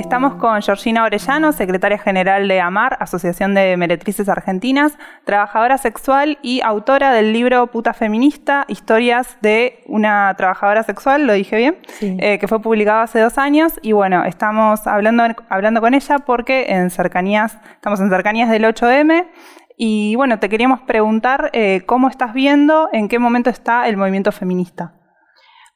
Estamos con Georgina Orellano, secretaria general de AMAR, Asociación de Meretrices Argentinas, trabajadora sexual y autora del libro Puta Feminista, historias de una trabajadora sexual, lo dije bien, eh, que fue publicado hace dos años. Y bueno, estamos hablando, hablando con ella porque en cercanías, estamos en cercanías del 8M. Y bueno, te queríamos preguntar eh, cómo estás viendo, en qué momento está el movimiento feminista.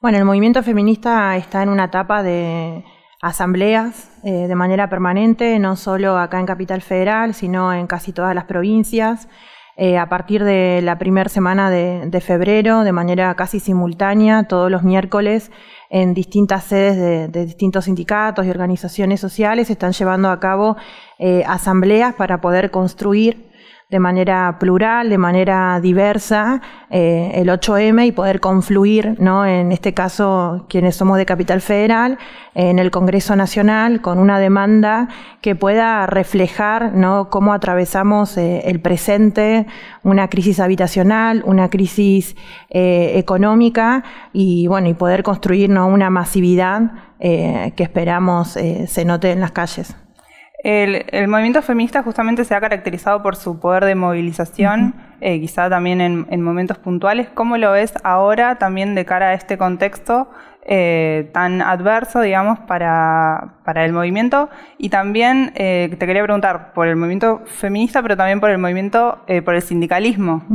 Bueno, el movimiento feminista está en una etapa de asambleas eh, de manera permanente, no solo acá en Capital Federal, sino en casi todas las provincias. Eh, a partir de la primera semana de, febrero, de manera casi simultánea, todos los miércoles, en distintas sedes de, distintos sindicatos y organizaciones sociales, se están llevando a cabo eh, asambleas para poder construir de manera plural, de manera diversa, eh, el 8M y poder confluir, ¿no? En este caso, quienes somos de Capital Federal, en el Congreso Nacional, con una demanda que pueda reflejar, ¿no? Cómo atravesamos eh, el presente, una crisis habitacional, una crisis eh, económica y, bueno, y poder construir, Una masividad que esperamos se note en las calles. El, movimiento feminista justamente se ha caracterizado por su poder de movilización, eh, quizá también en, momentos puntuales. ¿Cómo lo ves ahora también de cara a este contexto eh, tan adverso, digamos, para, el movimiento? Y también eh, te quería preguntar por el movimiento feminista, pero también por el movimiento, por el sindicalismo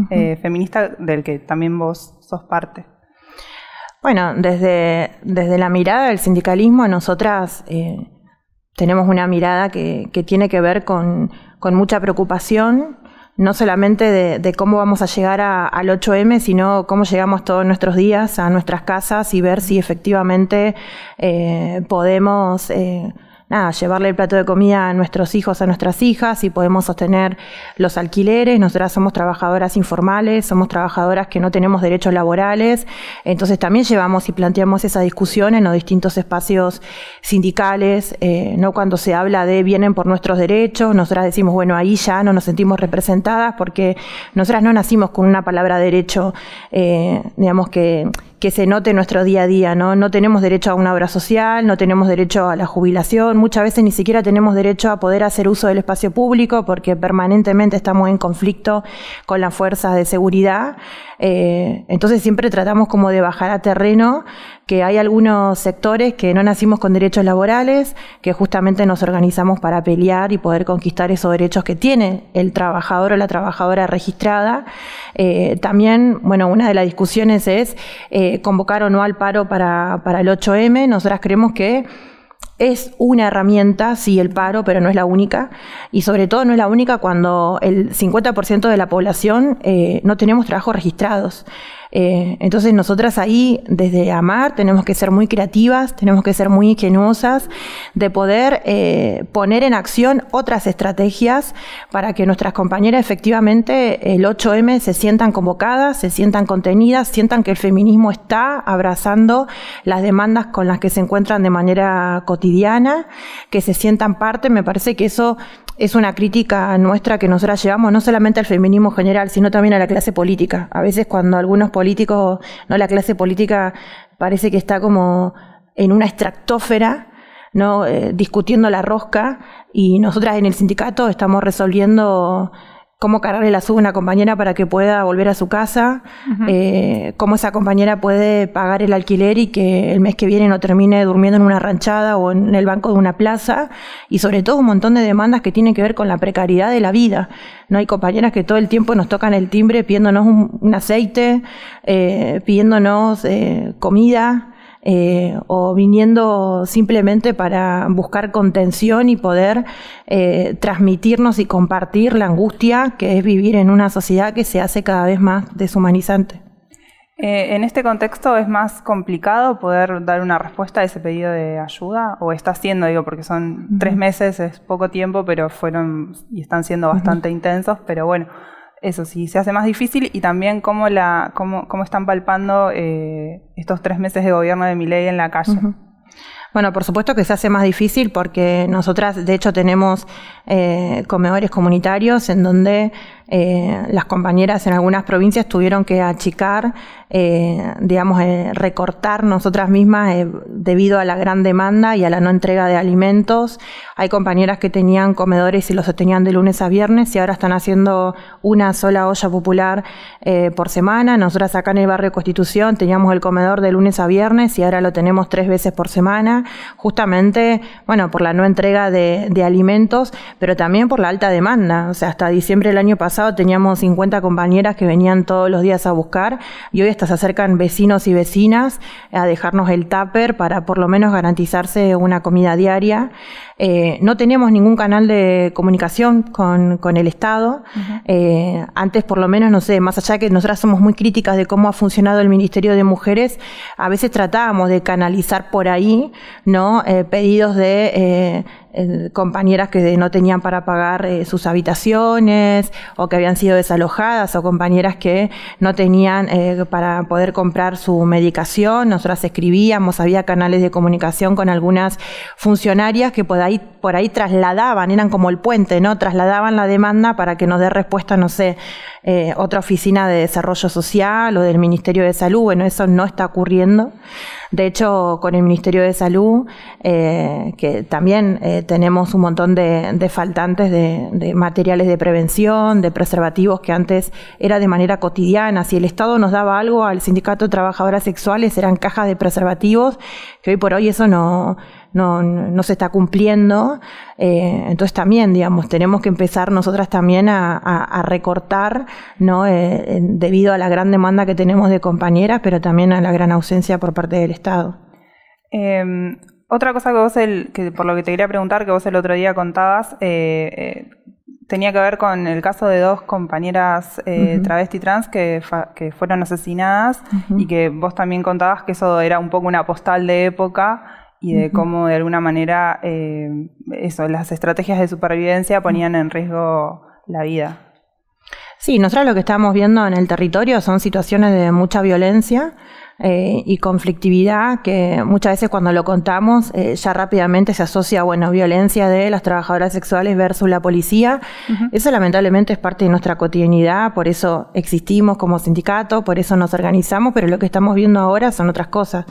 feminista del que también vos sos parte. Bueno, desde, desde la mirada del sindicalismo, nosotras tenemos una mirada que, tiene que ver con, mucha preocupación, no solamente de, cómo vamos a llegar al 8M, sino cómo llegamos todos nuestros días a nuestras casas y ver si efectivamente eh, podemos... Eh, nada, llevarle el plato de comida a nuestros hijos, a nuestras hijas y podemos sostener los alquileres. Nosotras somos trabajadoras informales, somos trabajadoras que no tenemos derechos laborales. Entonces también llevamos y planteamos esa discusión en los distintos espacios sindicales, eh, no cuando se habla de vienen por nuestros derechos, nosotras decimos, bueno, ahí ya no nos sentimos representadas porque nosotras no nacimos con una palabra derecho, eh, digamos que que se note en nuestro día a día, ¿no? No tenemos derecho a una obra social, no tenemos derecho a la jubilación, muchas veces ni siquiera tenemos derecho a poder hacer uso del espacio público porque permanentemente estamos en conflicto con las fuerzas de seguridad. Eh, entonces siempre tratamos como de bajar a terreno que hay algunos sectores que no nacimos con derechos laborales, que justamente nos organizamos para pelear y poder conquistar esos derechos que tiene el trabajador o la trabajadora registrada. Eh, también, bueno, una de las discusiones es eh, convocar o no al paro para, el 8M. Nosotras creemos que es una herramienta, sí, el paro, pero no es la única. Y sobre todo no es la única cuando el 50% de la población eh, no tenemos trabajos registrados. Eh, entonces nosotras ahí, desde amar, tenemos que ser muy creativas, tenemos que ser muy ingenuosas, de poder eh, poner en acción otras estrategias para que nuestras compañeras efectivamente el 8M se sientan convocadas, se sientan contenidas, sientan que el feminismo está abrazando las demandas con las que se encuentran de manera cotidiana, que se sientan parte, me parece que eso es una crítica nuestra que nosotras llevamos no solamente al feminismo general, sino también a la clase política. A veces cuando algunos políticos, no la clase política parece que está como en una extractófera, ¿no? Eh, discutiendo la rosca y nosotras en el sindicato estamos resolviendo cómo cargarle la sub a una compañera para que pueda volver a su casa, eh, cómo esa compañera puede pagar el alquiler y que el mes que viene no termine durmiendo en una ranchada o en el banco de una plaza, y sobre todo un montón de demandas que tienen que ver con la precariedad de la vida. No hay compañeras que todo el tiempo nos tocan el timbre pidiéndonos un, aceite, eh, pidiéndonos eh, comida, eh, o viniendo simplemente para buscar contención y poder eh, transmitirnos y compartir la angustia que es vivir en una sociedad que se hace cada vez más deshumanizante. Eh, en este contexto es más complicado poder dar una respuesta a ese pedido de ayuda, o está siendo, digo, porque son tres meses, es poco tiempo, pero fueron y están siendo bastante intensos, pero bueno, eso sí, se hace más difícil y también cómo, la, están palpando eh, estos tres meses de gobierno de Milei en la calle. Bueno, por supuesto que se hace más difícil porque nosotras, de hecho, tenemos eh, comedores comunitarios en donde eh, las compañeras en algunas provincias tuvieron que achicar, eh, digamos, eh, recortar nosotras mismas debido a la gran demanda y a la no entrega de alimentos. Hay compañeras que tenían comedores y los tenían de lunes a viernes y ahora están haciendo una sola olla popular por semana. Nosotras acá en el barrio Constitución teníamos el comedor de lunes a viernes y ahora lo tenemos tres veces por semana, justamente, bueno, por la no entrega de alimentos, pero también por la alta demanda. O sea, hasta diciembre del año pasado teníamos 50 compañeras que venían todos los días a buscar y hoy hasta se acercan vecinos y vecinas a dejarnos el tupper para por lo menos garantizarse una comida diaria. Eh, no tenemos ningún canal de comunicación con, el Estado. Eh, antes, por lo menos, no sé, más allá de que nosotras somos muy críticas de cómo ha funcionado el Ministerio de Mujeres, a veces tratábamos de canalizar por ahí, ¿no? Eh, pedidos de compañeras que no tenían para pagar eh, sus habitaciones o que habían sido desalojadas o compañeras que no tenían eh, para poder comprar su medicación. Nosotras escribíamos, había canales de comunicación con algunas funcionarias que por ahí, por ahí trasladaban, eran como el puente, ¿no? Trasladaban la demanda para que nos dé respuesta, no sé, eh, otra oficina de desarrollo social o del Ministerio de Salud. Bueno, eso no está ocurriendo. De hecho, con el Ministerio de Salud, eh, que también eh, tenemos un montón de, faltantes de, materiales de prevención, de preservativos que antes era de manera cotidiana. Si el Estado nos daba algo al Sindicato de Trabajadoras Sexuales, eran cajas de preservativos, que hoy por hoy eso no, no, se está cumpliendo. Eh, entonces también, digamos, tenemos que empezar nosotras también a, recortar, ¿no? Eh, debido a la gran demanda que tenemos de compañeras, pero también a la gran ausencia por parte del Estado. Em, otra cosa que vos, por lo que te quería preguntar, que vos el otro día contabas, eh, tenía que ver con el caso de dos compañeras travesti trans que, que fueron asesinadas y que vos también contabas que eso era un poco una postal de época y de cómo de alguna manera eh, eso, las estrategias de supervivencia ponían en riesgo la vida. Sí, nosotros lo que estamos viendo en el territorio son situaciones de mucha violencia eh, y conflictividad que muchas veces cuando lo contamos eh, ya rápidamente se asocia, bueno, violencia de las trabajadoras sexuales versus la policía. Eso lamentablemente es parte de nuestra cotidianidad, por eso existimos como sindicato, por eso nos organizamos, pero lo que estamos viendo ahora son otras cosas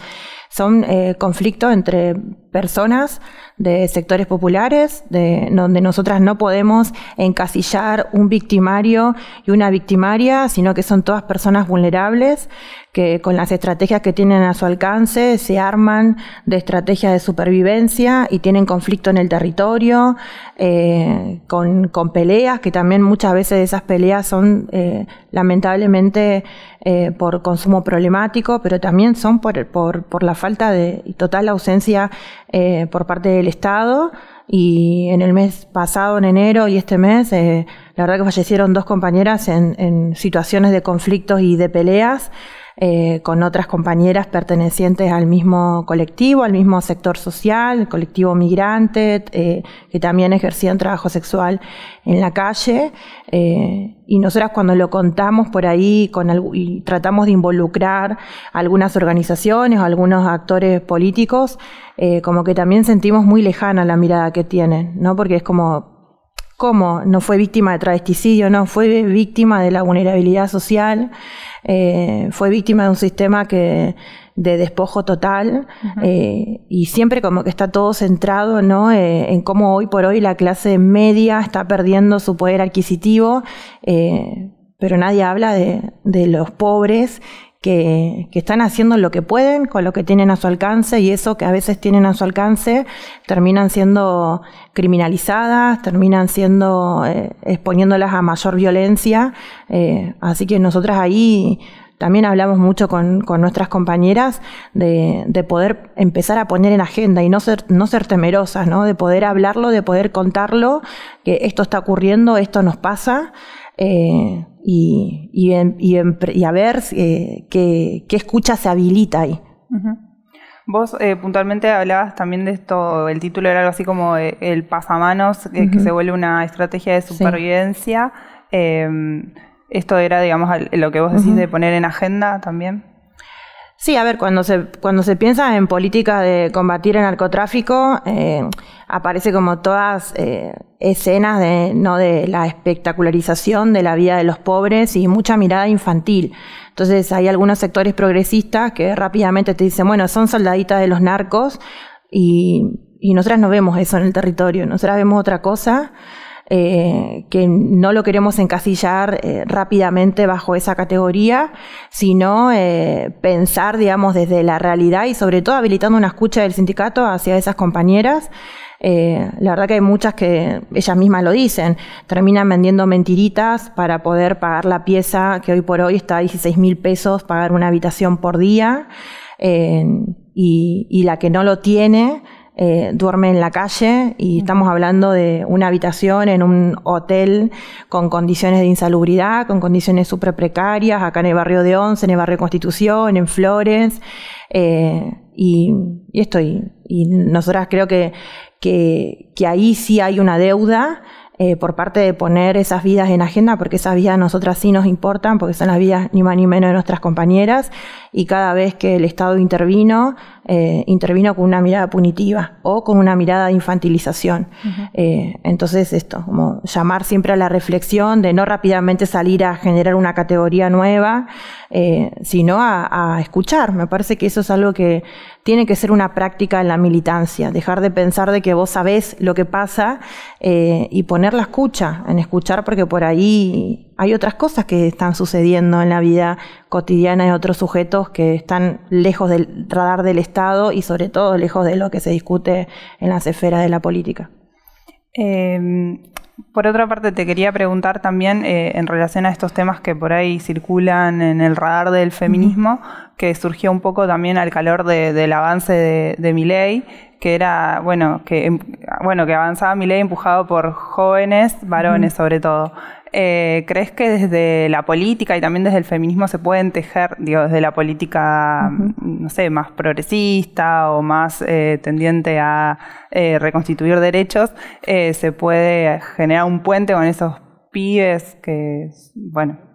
son eh, conflictos entre personas de sectores populares, de, donde nosotras no podemos encasillar un victimario y una victimaria, sino que son todas personas vulnerables que con las estrategias que tienen a su alcance se arman de estrategias de supervivencia y tienen conflicto en el territorio, eh, con, con, peleas, que también muchas veces esas peleas son eh, lamentablemente eh, por consumo problemático, pero también son por, por, la falta de total ausencia eh, por parte del Estado. Y en el mes pasado, en enero y este mes, eh, la verdad que fallecieron dos compañeras en situaciones de conflictos y de peleas. Eh, con otras compañeras pertenecientes al mismo colectivo, al mismo sector social, colectivo migrante, eh, que también ejercían trabajo sexual en la calle. Eh, y nosotras cuando lo contamos por ahí con y tratamos de involucrar algunas organizaciones, a algunos actores políticos, como que también sentimos muy lejana la mirada que tienen, ¿no? Porque es como cómo no fue víctima de travesticidio, no, fue víctima de la vulnerabilidad social, eh, fue víctima de un sistema que de despojo total eh, y siempre como que está todo centrado eh, en cómo hoy por hoy la clase media está perdiendo su poder adquisitivo, pero nadie habla de los pobres que, están haciendo lo que pueden con lo que tienen a su alcance y eso que a veces tienen a su alcance terminan siendo criminalizadas, terminan siendo eh, exponiéndolas a mayor violencia. Eh, así que nosotras ahí también hablamos mucho con, nuestras compañeras de, poder empezar a poner en agenda y no ser, no ser temerosas, ¿no? de poder hablarlo, de poder contarlo, que esto está ocurriendo, esto nos pasa. Eh, y, y, a ver eh, qué, escucha se habilita ahí. Vos eh, puntualmente hablabas también de esto, el título era algo así como eh, el pasamanos, que se vuelve una estrategia de supervivencia. Em, esto era, digamos, lo que vos decís de poner en agenda también. Sí, a ver, cuando se, cuando se piensa en política de combatir el narcotráfico, eh, aparece como todas eh, escenas de, ¿no? de la espectacularización de la vida de los pobres y mucha mirada infantil. Entonces hay algunos sectores progresistas que rápidamente te dicen, bueno, son soldaditas de los narcos y, y nosotras no vemos eso en el territorio, nosotras vemos otra cosa. Eh, que no lo queremos encasillar eh, rápidamente bajo esa categoría, sino eh, pensar, digamos, desde la realidad y sobre todo habilitando una escucha del sindicato hacia esas compañeras. la verdad que hay muchas que ellas mismas lo dicen, terminan vendiendo mentiritas para poder pagar la pieza que hoy por hoy está a 16 mil pesos, pagar una habitación por día, y la que no lo tiene, eh, duerme en la calle y estamos hablando de una habitación en un hotel con condiciones de insalubridad, con condiciones súper precarias, acá en el barrio de Once, en el barrio Constitución, en Flores, eh, y, esto, y, nosotras creo que, que, ahí sí hay una deuda. Eh, por parte de poner esas vidas en agenda, porque esas vidas a nosotras sí nos importan, porque son las vidas ni más ni menos de nuestras compañeras, y cada vez que el Estado intervino, eh, intervino con una mirada punitiva o con una mirada de infantilización. Eh, entonces esto, como llamar siempre a la reflexión de no rápidamente salir a generar una categoría nueva, eh, sino a, escuchar. Me parece que eso es algo que tiene que ser una práctica en la militancia, dejar de pensar de que vos sabés lo que pasa y poner la escucha, en escuchar porque por ahí hay otras cosas que están sucediendo en la vida cotidiana de otros sujetos que están lejos del radar del Estado y sobre todo lejos de lo que se discute en las esferas de la política. Em, por otra parte, te quería preguntar también eh, en relación a estos temas que por ahí circulan en el radar del feminismo, que surgió un poco también al calor del avance de, de mi ley que era, bueno, que, em, bueno, que avanzaba mi ley empujado por jóvenes varones sobre todo. Eh, ¿crees que desde la política y también desde el feminismo se pueden tejer, digo, desde la política, no sé, más progresista o más eh, tendiente a eh, reconstituir derechos, se puede generar un puente con esos pibes que, bueno,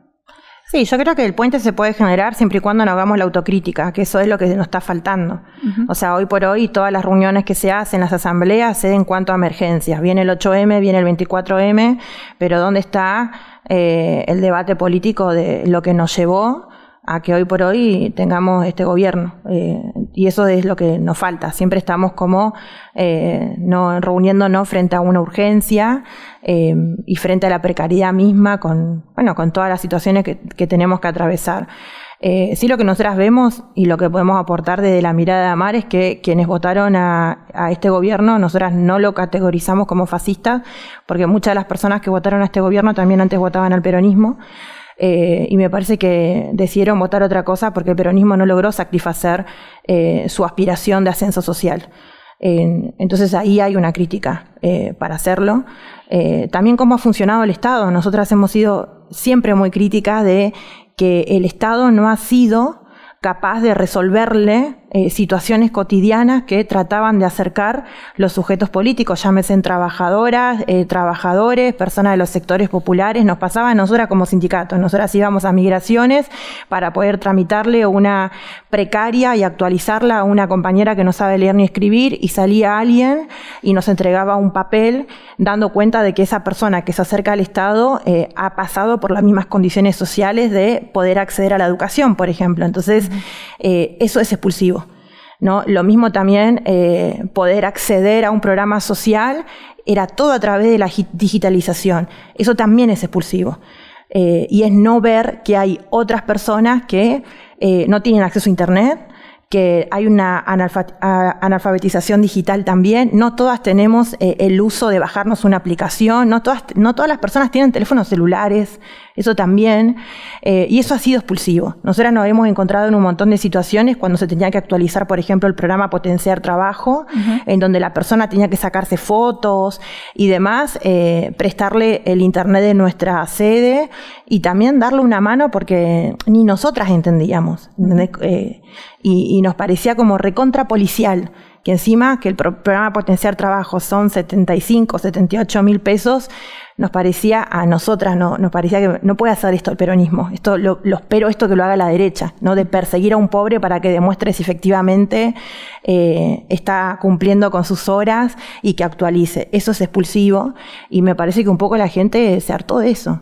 Sí, yo creo que el puente se puede generar siempre y cuando no hagamos la autocrítica, que eso es lo que nos está faltando. O sea, hoy por hoy todas las reuniones que se hacen, las asambleas, se en cuanto a emergencias. Viene el 8M, viene el 24M, pero ¿dónde está eh, el debate político de lo que nos llevó a que hoy por hoy tengamos este gobierno. Eh, y eso es lo que nos falta. Siempre estamos como eh, no, reuniéndonos frente a una urgencia eh, y frente a la precariedad misma con, bueno, con todas las situaciones que, tenemos que atravesar. sí lo que nosotras vemos y lo que podemos aportar desde la mirada de Amar es que quienes votaron a, este gobierno, nosotras no lo categorizamos como fascista porque muchas de las personas que votaron a este gobierno también antes votaban al peronismo. Eh, y me parece que decidieron votar otra cosa porque el peronismo no logró satisfacer eh, su aspiración de ascenso social. entonces ahí hay una crítica eh, para hacerlo. también cómo ha funcionado el Estado. Nosotras hemos sido siempre muy críticas de que el Estado no ha sido capaz de resolverle eh, situaciones cotidianas que trataban de acercar los sujetos políticos, llámese trabajadoras, eh, trabajadores, personas de los sectores populares, nos pasaba a nosotras como sindicatos, nosotras íbamos a migraciones para poder tramitarle una precaria y actualizarla a una compañera que no sabe leer ni escribir y salía alguien y nos entregaba un papel dando cuenta de que esa persona que se acerca al Estado eh, ha pasado por las mismas condiciones sociales de poder acceder a la educación, por ejemplo. Entonces, eso es expulsivo. Lo mismo también eh, poder acceder a un programa social era todo a través de la digitalización. Eso también es expulsivo. Eh, y es no ver que hay otras personas que eh, no tienen acceso a Internet, que hay una analfabetización digital también. No todas tenemos el uso de bajarnos una aplicación, no todas, no todas las personas tienen teléfonos celulares, eso también, eh, y eso ha sido expulsivo. Nosotros nos hemos encontrado en un montón de situaciones cuando se tenía que actualizar, por ejemplo, el programa Potenciar Trabajo, en donde la persona tenía que sacarse fotos y demás, eh, prestarle el internet de nuestra sede y también darle una mano porque ni nosotras entendíamos. Eh, y, y nos parecía como recontra policial que encima que el programa Potenciar Trabajo son 75, 78 mil pesos, nos parecía a nosotras, no, nos parecía que no puede hacer esto el peronismo, esto lo, espero esto que lo haga la derecha, ¿no? De perseguir a un pobre para que demuestre si efectivamente eh, está cumpliendo con sus horas y que actualice. Eso es expulsivo y me parece que un poco la gente se hartó de eso.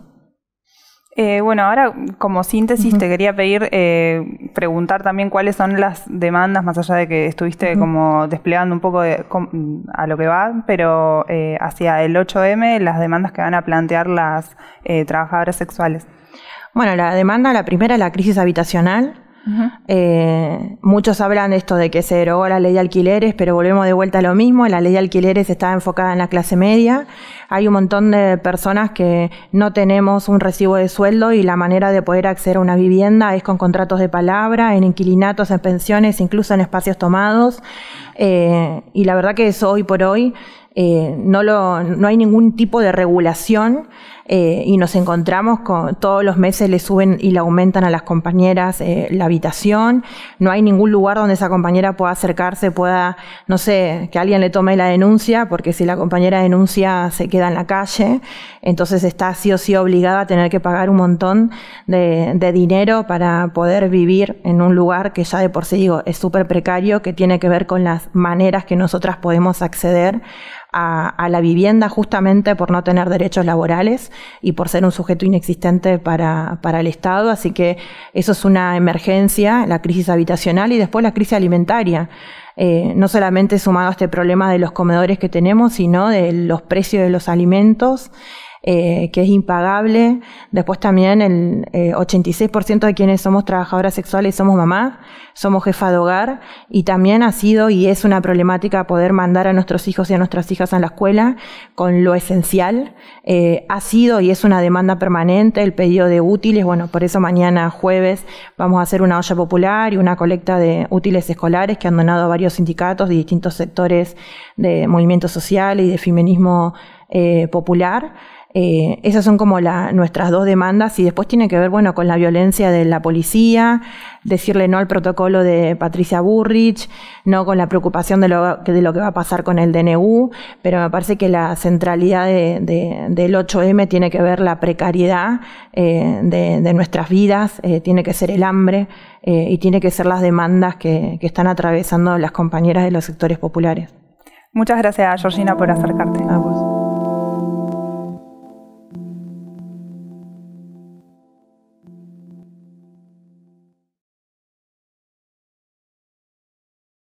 Eh, bueno, ahora como síntesis te quería pedir, eh, preguntar también cuáles son las demandas, más allá de que estuviste como desplegando un poco a lo que va, pero eh, hacia el 8M, las demandas que van a plantear las trabajadoras sexuales. Bueno, la demanda, la primera la crisis habitacional, eh, muchos hablan de esto de que se derogó la ley de alquileres, pero volvemos de vuelta a lo mismo. La ley de alquileres está enfocada en la clase media. Hay un montón de personas que no tenemos un recibo de sueldo y la manera de poder acceder a una vivienda es con contratos de palabra, en inquilinatos, en pensiones, incluso en espacios tomados. Eh, y la verdad que es hoy por hoy eh, no, hay ningún tipo de regulación eh, y nos encontramos con todos los meses le suben y le aumentan a las compañeras eh, la habitación, no hay ningún lugar donde esa compañera pueda acercarse, pueda, no sé, que alguien le tome la denuncia, porque si la compañera denuncia se queda en la calle, entonces está sí o sí obligada a tener que pagar un montón de, de dinero para poder vivir en un lugar que ya de por sí digo es súper precario, que tiene que ver con las maneras que nosotras podemos acceder a, a, la vivienda justamente por no tener derechos laborales y por ser un sujeto inexistente para, para el Estado. Así que eso es una emergencia, la crisis habitacional y después la crisis alimentaria. Eh, no solamente sumado a este problema de los comedores que tenemos, sino de los precios de los alimentos eh, que es impagable. Después también el 86% eh, de quienes somos trabajadoras sexuales somos mamás, somos jefa de hogar y también ha sido y es una problemática poder mandar a nuestros hijos y a nuestras hijas a la escuela con lo esencial. Eh, ha sido y es una demanda permanente el pedido de útiles. Bueno, por eso mañana jueves vamos a hacer una olla popular y una colecta de útiles escolares que han donado varios sindicatos de distintos sectores de movimiento social y de feminismo popular. Eh, esas son como la, nuestras dos demandas y después tiene que ver, bueno, con la violencia de la policía, decirle no al protocolo de Patricia Burrich, no con la preocupación de lo, que va a pasar con el DNU, pero me parece que la centralidad del 8M tiene que ver la precariedad eh, de, nuestras vidas, eh, tiene que ser el hambre y tiene que ser las demandas que, que están atravesando las compañeras de los sectores populares. Muchas gracias, Georgina, por acercarte. A vos.